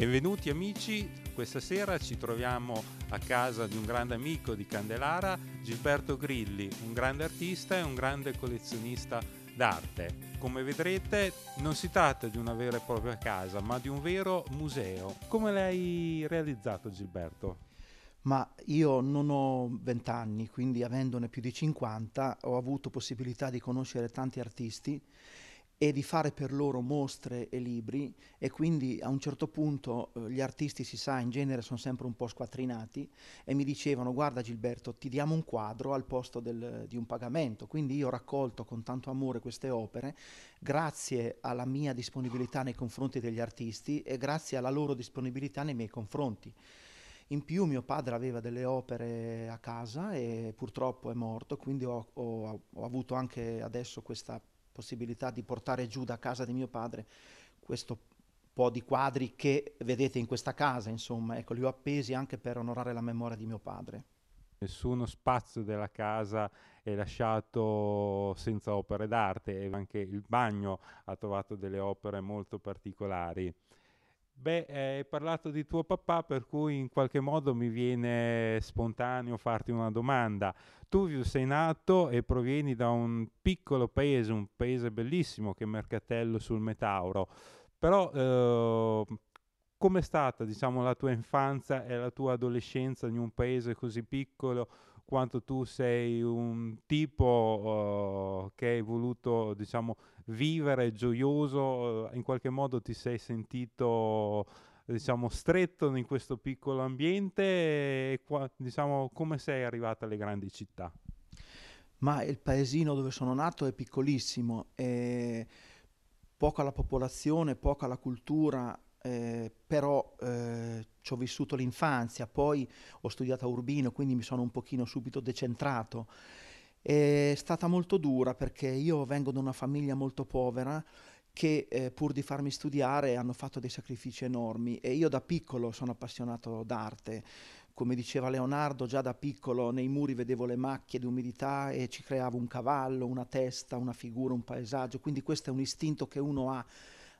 Benvenuti amici, questa sera ci troviamo a casa di un grande amico di Candelara, Gilberto Grilli, un grande artista e un grande collezionista d'arte. Come vedrete non si tratta di una vera e propria casa, ma di un vero museo. Come l'hai realizzato Gilberto? ma io non ho 20 anni, quindi avendone più di 50 ho avuto possibilità di conoscere tanti artisti e di fare per loro mostre e libri e quindi a un certo punto eh, gli artisti si sa in genere sono sempre un po' squattrinati e mi dicevano guarda Gilberto ti diamo un quadro al posto del, di un pagamento quindi io ho raccolto con tanto amore queste opere grazie alla mia disponibilità nei confronti degli artisti e grazie alla loro disponibilità nei miei confronti in più mio padre aveva delle opere a casa e purtroppo è morto, quindi ho, ho, ho avuto anche adesso questa possibilità di portare giù da casa di mio padre questo po' di quadri che vedete in questa casa, insomma, ecco, li ho appesi anche per onorare la memoria di mio padre. Nessuno spazio della casa è lasciato senza opere d'arte anche il bagno ha trovato delle opere molto particolari. Beh, eh, hai parlato di tuo papà, per cui in qualche modo mi viene spontaneo farti una domanda. Tu sei nato e provieni da un piccolo paese, un paese bellissimo che è Mercatello sul Metauro, però eh, com'è stata diciamo, la tua infanzia e la tua adolescenza in un paese così piccolo quanto tu sei un tipo eh, che hai voluto diciamo, vivere gioioso, eh, in qualche modo ti sei sentito diciamo stretto in questo piccolo ambiente e qua, diciamo come sei arrivato alle grandi città? Ma il paesino dove sono nato è piccolissimo, è poca la popolazione, poca la cultura, eh, però eh, ci ho vissuto l'infanzia, poi ho studiato a Urbino, quindi mi sono un pochino subito decentrato è stata molto dura perché io vengo da una famiglia molto povera che eh, pur di farmi studiare hanno fatto dei sacrifici enormi e io da piccolo sono appassionato d'arte. Come diceva Leonardo, già da piccolo nei muri vedevo le macchie di umidità e ci creavo un cavallo, una testa, una figura, un paesaggio, quindi questo è un istinto che uno ha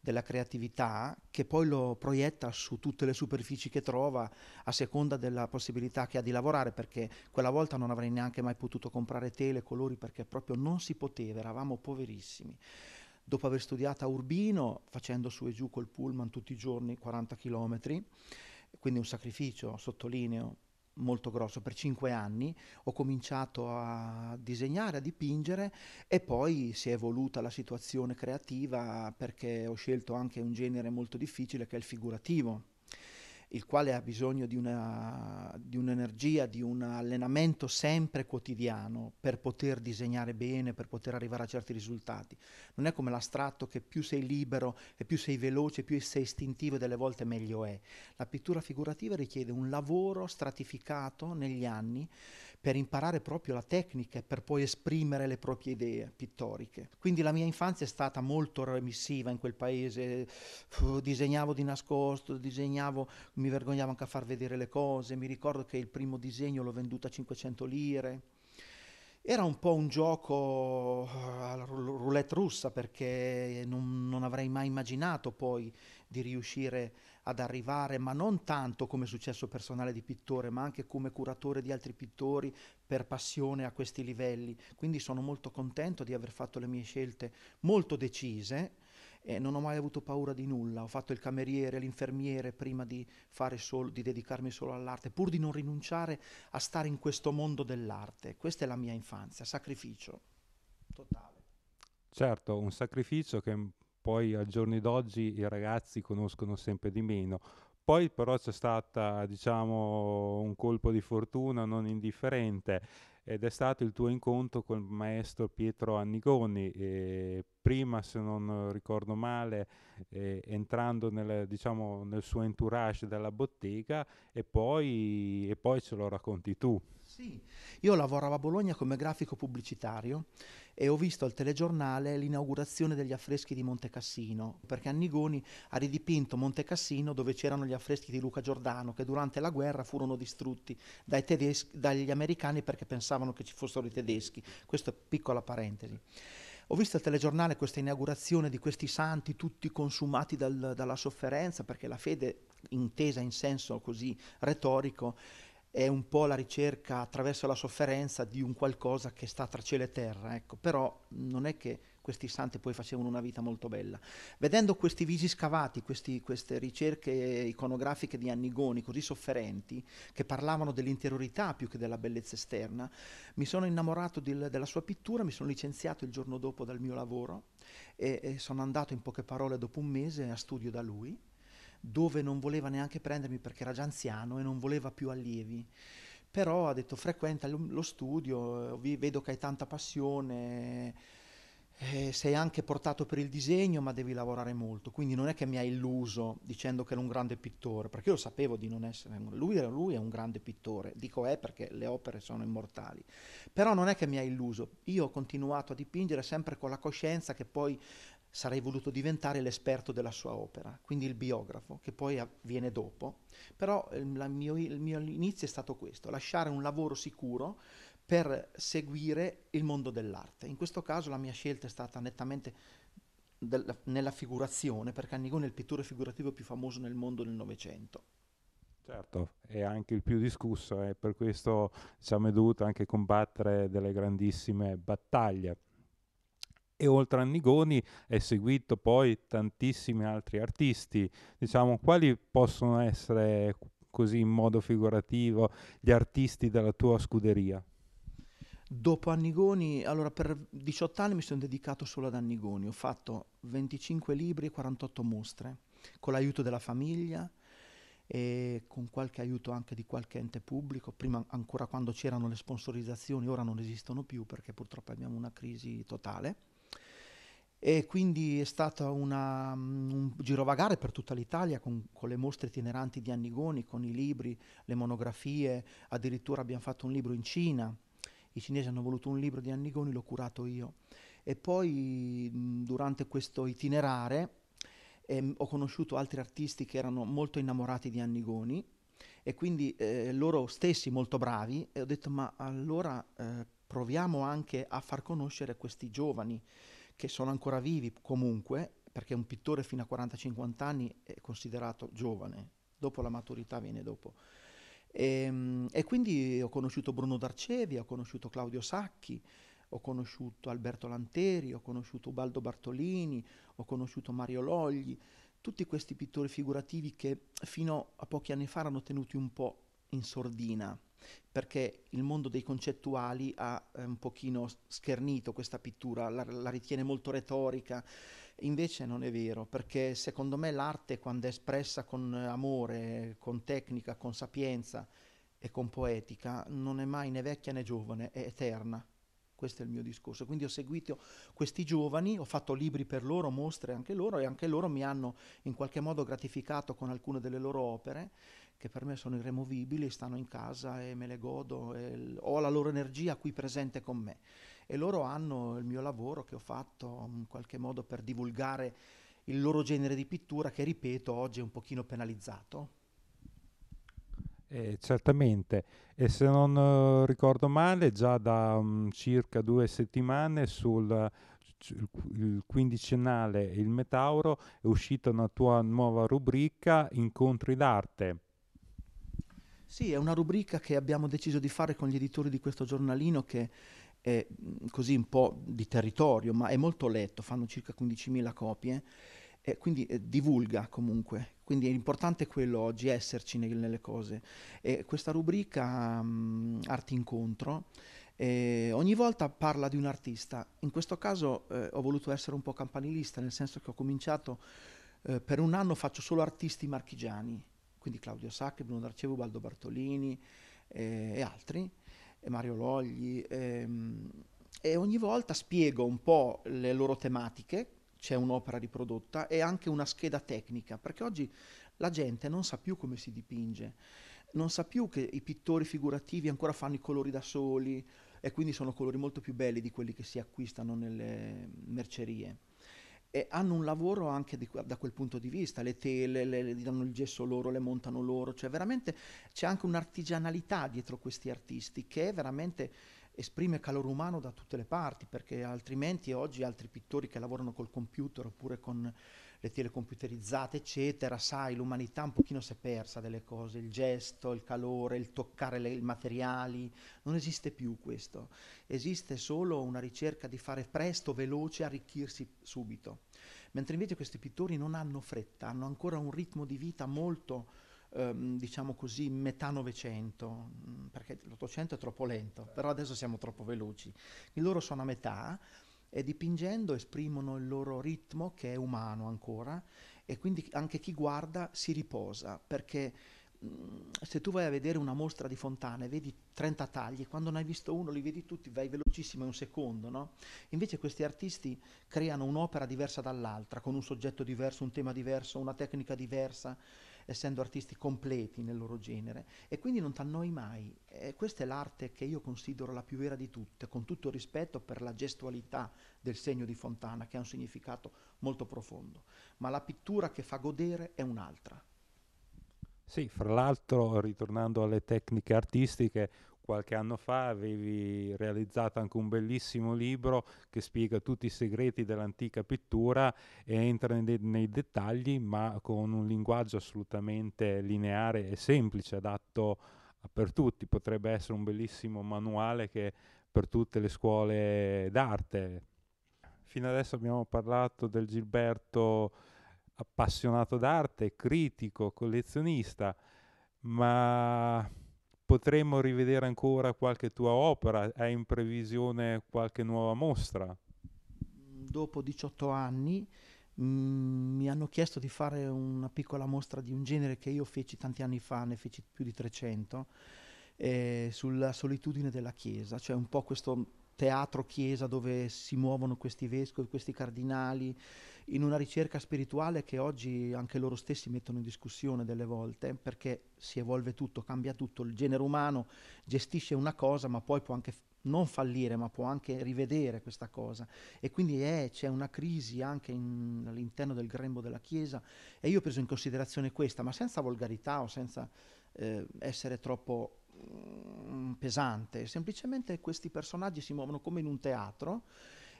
della creatività che poi lo proietta su tutte le superfici che trova a seconda della possibilità che ha di lavorare perché quella volta non avrei neanche mai potuto comprare tele, colori perché proprio non si poteva, eravamo poverissimi. Dopo aver studiato a Urbino, facendo su e giù col pullman tutti i giorni 40 km, quindi un sacrificio, sottolineo, molto grosso, per cinque anni ho cominciato a disegnare, a dipingere e poi si è evoluta la situazione creativa perché ho scelto anche un genere molto difficile che è il figurativo il quale ha bisogno di, una, di un'energia, di un allenamento sempre quotidiano per poter disegnare bene, per poter arrivare a certi risultati. Non è come l'astratto che più sei libero e più sei veloce, più sei istintivo e delle volte meglio è. La pittura figurativa richiede un lavoro stratificato negli anni per imparare proprio la tecnica e per poi esprimere le proprie idee pittoriche. Quindi la mia infanzia è stata molto remissiva in quel paese, Fu, disegnavo di nascosto, disegnavo, mi vergognavo anche a far vedere le cose, mi ricordo che il primo disegno l'ho venduto a 500 lire. Era un po' un gioco eh, alla roulette russa perché non, non avrei mai immaginato poi di riuscire ad arrivare, ma non tanto come successo personale di pittore, ma anche come curatore di altri pittori per passione a questi livelli. Quindi sono molto contento di aver fatto le mie scelte molto decise e non ho mai avuto paura di nulla. Ho fatto il cameriere, l'infermiere prima di, solo, di dedicarmi solo all'arte, pur di non rinunciare a stare in questo mondo dell'arte. Questa è la mia infanzia, sacrificio totale. Certo, un sacrificio che poi al giorno d'oggi i ragazzi conoscono sempre di meno. Poi però c'è stato diciamo, un colpo di fortuna non indifferente ed è stato il tuo incontro con il maestro Pietro Annigoni, eh, prima, se non ricordo male, eh, entrando nel, diciamo, nel, suo entourage della bottega e poi, e poi ce lo racconti tu. Sì, io lavoravo a Bologna come grafico pubblicitario e ho visto al telegiornale l'inaugurazione degli affreschi di Monte Cassino, perché Annigoni ha ridipinto Monte Cassino dove c'erano gli affreschi di Luca Giordano, che durante la guerra furono distrutti tedeschi, dagli americani perché pensavano che ci fossero i tedeschi. Questa è piccola parentesi. Ho visto al telegiornale questa inaugurazione di questi santi tutti consumati dal, dalla sofferenza, perché la fede intesa in senso così retorico è un po' la ricerca attraverso la sofferenza di un qualcosa che sta tra cielo e terra, ecco. però non è che questi santi poi facevano una vita molto bella. Vedendo questi visi scavati, questi, queste ricerche iconografiche di Annigoni così sofferenti, che parlavano dell'interiorità più che della bellezza esterna, mi sono innamorato di, della sua pittura, mi sono licenziato il giorno dopo dal mio lavoro e, e sono andato in poche parole dopo un mese a studio da lui dove non voleva neanche prendermi perché era già anziano e non voleva più allievi. Però ha detto frequenta lo studio, vedo che hai tanta passione, eh, sei anche portato per il disegno ma devi lavorare molto. Quindi non è che mi ha illuso dicendo che era un grande pittore, perché io lo sapevo di non essere... Lui, era, lui è un grande pittore, dico è perché le opere sono immortali. Però non è che mi ha illuso, io ho continuato a dipingere sempre con la coscienza che poi sarei voluto diventare l'esperto della sua opera, quindi il biografo, che poi avviene dopo, però il ehm, mio, il mio inizio è stato questo, lasciare un lavoro sicuro per seguire il mondo dell'arte. In questo caso la mia scelta è stata nettamente della, nella figurazione, perché Annigone è il pittore figurativo più famoso nel mondo del Novecento. Certo, è anche il più discusso e eh. per questo siamo dovuti anche combattere delle grandissime battaglie e oltre a Nigoni è seguito poi tantissimi altri artisti, diciamo quali possono essere così in modo figurativo gli artisti della tua scuderia? Dopo Annigoni, allora per 18 anni mi sono dedicato solo ad Annigoni, ho fatto 25 libri e 48 mostre, con l'aiuto della famiglia e con qualche aiuto anche di qualche ente pubblico, prima ancora quando c'erano le sponsorizzazioni, ora non esistono più perché purtroppo abbiamo una crisi totale. E quindi è stato una, mm, un girovagare per tutta l'Italia con, con, le mostre itineranti di Annigoni, con i libri, le monografie, addirittura abbiamo fatto un libro in Cina, i cinesi hanno voluto un libro di Annigoni, l'ho curato io. E poi mm, durante questo itinerare eh, ho conosciuto altri artisti che erano molto innamorati di Annigoni e quindi eh, loro stessi molto bravi e ho detto ma allora eh, proviamo anche a far conoscere questi giovani che sono ancora vivi comunque, perché un pittore fino a 40-50 anni è considerato giovane, dopo la maturità viene dopo. E, ehm, e, quindi ho conosciuto Bruno D'Arcevi, ho conosciuto Claudio Sacchi, ho conosciuto Alberto Lanteri, ho conosciuto Ubaldo Bartolini, ho conosciuto Mario Logli, tutti questi pittori figurativi che fino a pochi anni fa erano tenuti un po' in sordina perché il mondo dei concettuali ha eh, un pochino schernito questa pittura, la, la, ritiene molto retorica, invece non è vero, perché secondo me l'arte quando è espressa con amore, con tecnica, con sapienza e con poetica, non è mai né vecchia né giovane, è eterna. Questo è il mio discorso. Quindi ho seguito questi giovani, ho fatto libri per loro, mostre anche loro, e anche loro mi hanno in qualche modo gratificato con alcune delle loro opere che per me sono irremovibili, stanno in casa e me le godo, l- ho la loro energia qui presente con me. E loro hanno il mio lavoro che ho fatto mm, in qualche modo per divulgare il loro genere di pittura che, ripeto, oggi è un pochino penalizzato. Eh, certamente, e se non eh, ricordo male, già da um, circa due settimane sul c- il quindicenale Il Metauro è uscita una tua nuova rubrica Incontri d'arte sì, è una rubrica che abbiamo deciso di fare con gli editori di questo giornalino che è mm, così un po' di territorio, ma è molto letto, fanno circa 15.000 copie, e quindi eh, divulga comunque. Quindi è importante quello oggi, esserci nel, nelle cose. E questa rubrica, mh, mm, Arti Incontro, eh, ogni volta parla di un artista. In questo caso eh, ho voluto essere un po' campanilista, nel senso che ho cominciato eh, per un anno faccio solo artisti marchigiani quindi Claudio Sacchi, Bruno D'Arcevo, Baldo Bartolini eh, e altri, e Mario Logli. Ehm, e ogni volta spiego un po' le loro tematiche, c'è un'opera riprodotta e anche una scheda tecnica, perché oggi la gente non sa più come si dipinge, non sa più che i pittori figurativi ancora fanno i colori da soli e quindi sono colori molto più belli di quelli che si acquistano nelle mercerie e hanno un lavoro anche di, da quel punto di vista, le tele, le, le, danno il gesso loro, le montano loro, cioè veramente c'è anche un'artigianalità dietro questi artisti che è veramente esprime calore umano da tutte le parti, perché altrimenti oggi altri pittori che lavorano col computer oppure con le telecomputerizzate, eccetera, sai, l'umanità un pochino si è persa delle cose, il gesto, il calore, il toccare le, i materiali, non esiste più questo, esiste solo una ricerca di fare presto, veloce, arricchirsi subito, mentre invece questi pittori non hanno fretta, hanno ancora un ritmo di vita molto ehm, diciamo così, metà Novecento, mm, perché l'Ottocento è troppo lento, certo. però adesso siamo troppo veloci. I loro sono a metà e dipingendo esprimono il loro ritmo che è umano ancora e quindi anche chi guarda si riposa perché mm, se tu vai a vedere una mostra di fontane vedi 30 tagli, quando ne hai visto uno li vedi tutti, vai velocissimo in un secondo, no? Invece questi artisti creano un'opera diversa dall'altra, con un soggetto diverso, un tema diverso, una tecnica diversa essendo artisti completi nel loro genere, e quindi non t'annoi mai. E questa è l'arte che io considero la più vera di tutte, con tutto il rispetto per la gestualità del segno di Fontana, che ha un significato molto profondo. Ma la pittura che fa godere è un'altra. Sì, fra l'altro, ritornando alle tecniche artistiche, qualche anno fa avevi realizzato anche un bellissimo libro che spiega tutti i segreti dell'antica pittura e entra nei, nei dettagli, ma con un linguaggio assolutamente lineare e semplice, adatto per tutti. Potrebbe essere un bellissimo manuale che per tutte le scuole d'arte. Fino adesso abbiamo parlato del Gilberto appassionato d'arte, critico, collezionista, ma potremmo rivedere ancora qualche tua opera? È in previsione qualche nuova mostra? Mm, dopo 18 anni mh, mm, mi hanno chiesto di fare una piccola mostra di un genere che io feci tanti anni fa, ne feci più di 300, eh, sulla solitudine della Chiesa, cioè un po' questo teatro-chiesa dove si muovono questi vescovi, questi cardinali, in una ricerca spirituale che oggi anche loro stessi mettono in discussione delle volte, perché si evolve tutto, cambia tutto, il genere umano gestisce una cosa ma poi può anche non fallire, ma può anche rivedere questa cosa. E quindi eh, c'è una crisi anche in, all'interno del grembo della Chiesa e io ho preso in considerazione questa, ma senza volgarità o senza eh, essere troppo Mm, pesante, semplicemente questi personaggi si muovono come in un teatro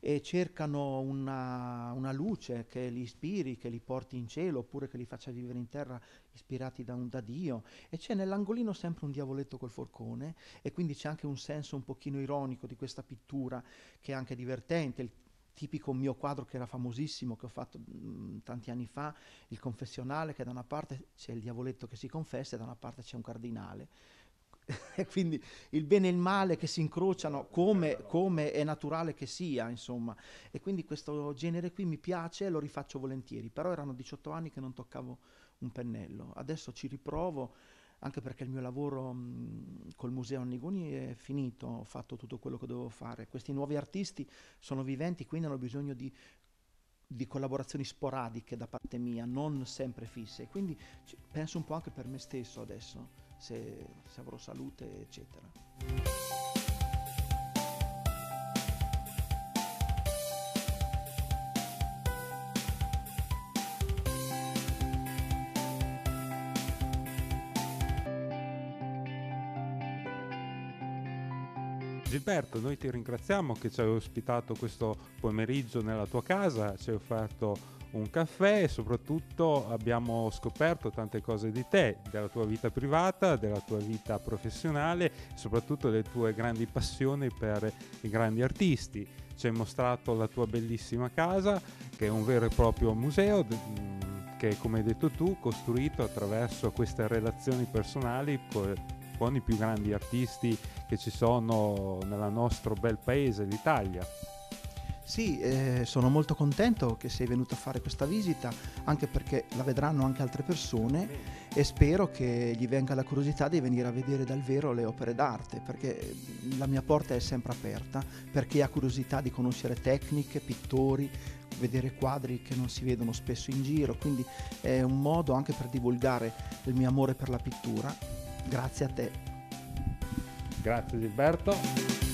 e cercano una, una, luce che li ispiri, che li porti in cielo oppure che li faccia vivere in terra ispirati da, un, da Dio e c'è nell'angolino sempre un diavoletto col forcone e quindi c'è anche un senso un pochino ironico di questa pittura che è anche divertente, il tipico mio quadro che era famosissimo, che ho fatto mh, mm, tanti anni fa, il confessionale, che da una parte c'è il diavoletto che si confessa e da una parte c'è un cardinale quindi il bene e il male che si incrociano come, come, è naturale che sia, insomma. E quindi questo genere qui mi piace e lo rifaccio volentieri, però erano 18 anni che non toccavo un pennello. Adesso ci riprovo anche perché il mio lavoro mh, mm, col museo Annigoni è finito, ho fatto tutto quello che dovevo fare. Questi nuovi artisti sono viventi, quindi hanno bisogno di di collaborazioni sporadiche da parte mia, non sempre fisse. Quindi penso un po' anche per me stesso adesso se, se avrò salute, eccetera. Gilberto, noi ti ringraziamo che ci hai ospitato questo pomeriggio nella tua casa, ci hai offerto un caffè e soprattutto abbiamo scoperto tante cose di te, della tua vita privata, della tua vita professionale, soprattutto delle tue grandi passioni per i grandi artisti. Ci hai mostrato la tua bellissima casa, che è un vero e proprio museo che come hai detto tu, costruito attraverso queste relazioni personali con i più grandi artisti che ci sono nel nostro bel paese, l'Italia. Sì, eh, sono molto contento che sei venuto a fare questa visita, anche perché la vedranno anche altre persone e spero che gli venga la curiosità di venire a vedere dal vero le opere d'arte, perché mm, la mia porta è sempre aperta per chi ha curiosità di conoscere tecniche, pittori, vedere quadri che non si vedono spesso in giro, quindi è un modo anche per divulgare il mio amore per la pittura. Grazie a te. Grazie Gilberto.